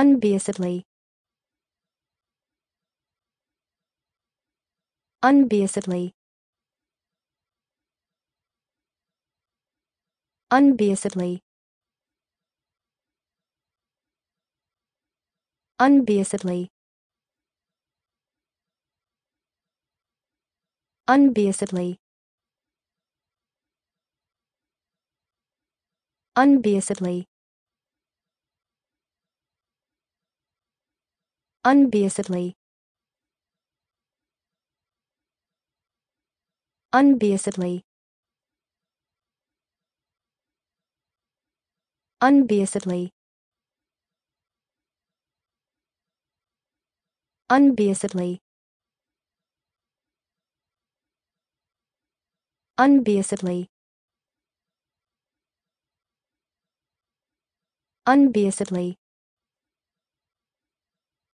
unbiasedly unbiasedly unbiasedly unbiasedly unbiasedly unbiasedly unbiasedly unbiasedly unbiasedly unbiasedly unbiasedly unbiasedly